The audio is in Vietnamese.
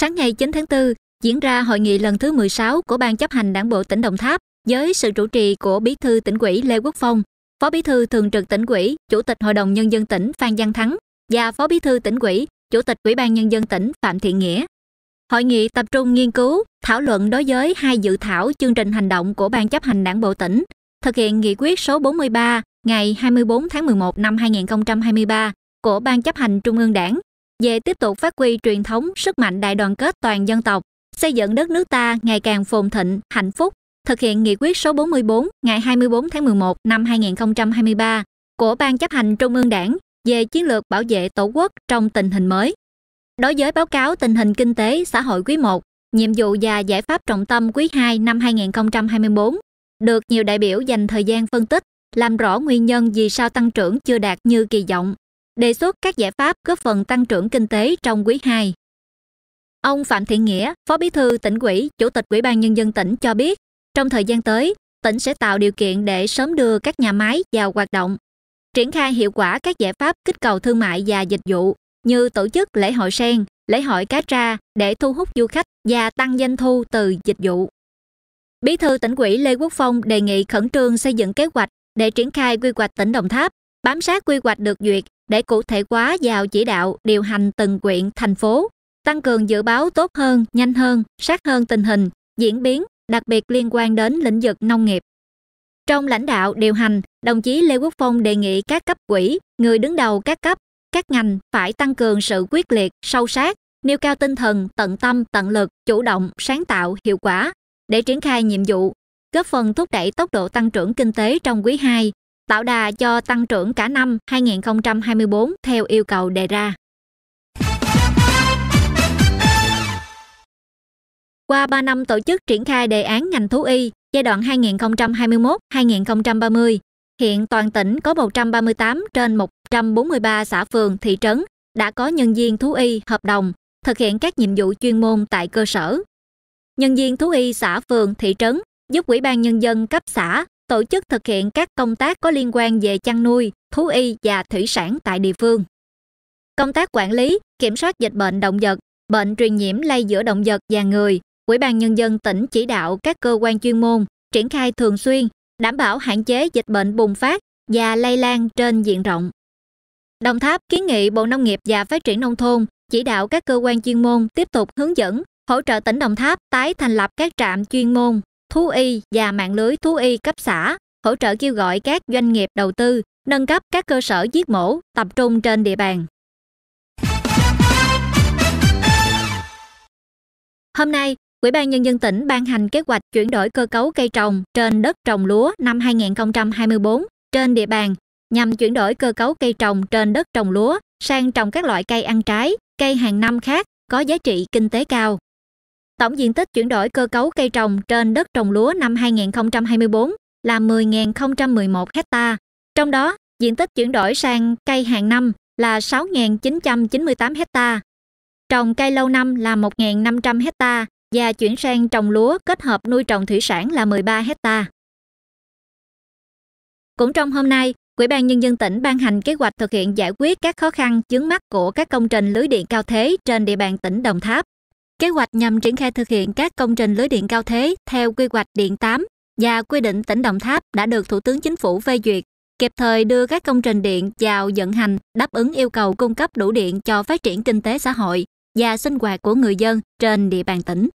Sáng ngày 9 tháng 4, diễn ra hội nghị lần thứ 16 của Ban chấp hành Đảng bộ tỉnh Đồng Tháp với sự chủ trì của Bí thư tỉnh ủy Lê Quốc Phong, Phó Bí thư Thường trực tỉnh ủy, Chủ tịch Hội đồng Nhân dân tỉnh Phan Giang Thắng và Phó Bí thư tỉnh ủy, Chủ tịch Ủy ban Nhân dân tỉnh Phạm Thiện Nghĩa. Hội nghị tập trung nghiên cứu, thảo luận đối với hai dự thảo chương trình hành động của Ban chấp hành Đảng bộ tỉnh, thực hiện nghị quyết số 43 ngày 24 tháng 11 năm 2023 của Ban chấp hành Trung ương Đảng về tiếp tục phát huy truyền thống sức mạnh đại đoàn kết toàn dân tộc, xây dựng đất nước ta ngày càng phồn thịnh, hạnh phúc, thực hiện nghị quyết số 44 ngày 24 tháng 11 năm 2023 của Ban chấp hành Trung ương Đảng về chiến lược bảo vệ Tổ quốc trong tình hình mới. Đối với báo cáo tình hình kinh tế xã hội quý 1, nhiệm vụ và giải pháp trọng tâm quý 2 năm 2024 được nhiều đại biểu dành thời gian phân tích, làm rõ nguyên nhân vì sao tăng trưởng chưa đạt như kỳ vọng, đề xuất các giải pháp góp phần tăng trưởng kinh tế trong quý 2. Ông Phạm Thiện Nghĩa, Phó Bí thư tỉnh ủy, Chủ tịch Ủy ban nhân dân tỉnh cho biết, trong thời gian tới, tỉnh sẽ tạo điều kiện để sớm đưa các nhà máy vào hoạt động, triển khai hiệu quả các giải pháp kích cầu thương mại và dịch vụ như tổ chức lễ hội sen, lễ hội cá tra để thu hút du khách và tăng doanh thu từ dịch vụ. Bí thư tỉnh ủy Lê Quốc Phong đề nghị khẩn trương xây dựng kế hoạch để triển khai quy hoạch tỉnh Đồng Tháp, bám sát quy hoạch được duyệt để cụ thể hóa vào chỉ đạo điều hành từng quyện thành phố tăng cường dự báo tốt hơn nhanh hơn sát hơn tình hình diễn biến đặc biệt liên quan đến lĩnh vực nông nghiệp trong lãnh đạo điều hành đồng chí lê quốc phong đề nghị các cấp quỹ người đứng đầu các cấp các ngành phải tăng cường sự quyết liệt sâu sát nêu cao tinh thần tận tâm tận lực chủ động sáng tạo hiệu quả để triển khai nhiệm vụ góp phần thúc đẩy tốc độ tăng trưởng kinh tế trong quý ii tạo đà cho tăng trưởng cả năm 2024 theo yêu cầu đề ra. Qua 3 năm tổ chức triển khai đề án ngành thú y giai đoạn 2021-2030, hiện toàn tỉnh có 138 trên 143 xã phường, thị trấn đã có nhân viên thú y hợp đồng thực hiện các nhiệm vụ chuyên môn tại cơ sở. Nhân viên thú y xã phường, thị trấn giúp Ủy ban Nhân dân cấp xã tổ chức thực hiện các công tác có liên quan về chăn nuôi, thú y và thủy sản tại địa phương. Công tác quản lý, kiểm soát dịch bệnh động vật, bệnh truyền nhiễm lây giữa động vật và người, Ủy ban Nhân dân tỉnh chỉ đạo các cơ quan chuyên môn triển khai thường xuyên, đảm bảo hạn chế dịch bệnh bùng phát và lây lan trên diện rộng. Đồng Tháp kiến nghị Bộ Nông nghiệp và Phát triển Nông thôn chỉ đạo các cơ quan chuyên môn tiếp tục hướng dẫn, hỗ trợ tỉnh Đồng Tháp tái thành lập các trạm chuyên môn thú y và mạng lưới thú y cấp xã, hỗ trợ kêu gọi các doanh nghiệp đầu tư, nâng cấp các cơ sở giết mổ tập trung trên địa bàn. Hôm nay, Ủy ban Nhân dân tỉnh ban hành kế hoạch chuyển đổi cơ cấu cây trồng trên đất trồng lúa năm 2024 trên địa bàn nhằm chuyển đổi cơ cấu cây trồng trên đất trồng lúa sang trồng các loại cây ăn trái, cây hàng năm khác có giá trị kinh tế cao. Tổng diện tích chuyển đổi cơ cấu cây trồng trên đất trồng lúa năm 2024 là 10.011 ha. Trong đó, diện tích chuyển đổi sang cây hàng năm là 6.998 ha, trồng cây lâu năm là 1.500 ha và chuyển sang trồng lúa kết hợp nuôi trồng thủy sản là 13 ha. Cũng trong hôm nay, Quỹ ban Nhân dân tỉnh ban hành kế hoạch thực hiện giải quyết các khó khăn, chướng mắt của các công trình lưới điện cao thế trên địa bàn tỉnh Đồng Tháp. Kế hoạch nhằm triển khai thực hiện các công trình lưới điện cao thế theo quy hoạch điện 8 và quy định tỉnh Đồng Tháp đã được Thủ tướng Chính phủ phê duyệt, kịp thời đưa các công trình điện vào vận hành đáp ứng yêu cầu cung cấp đủ điện cho phát triển kinh tế xã hội và sinh hoạt của người dân trên địa bàn tỉnh.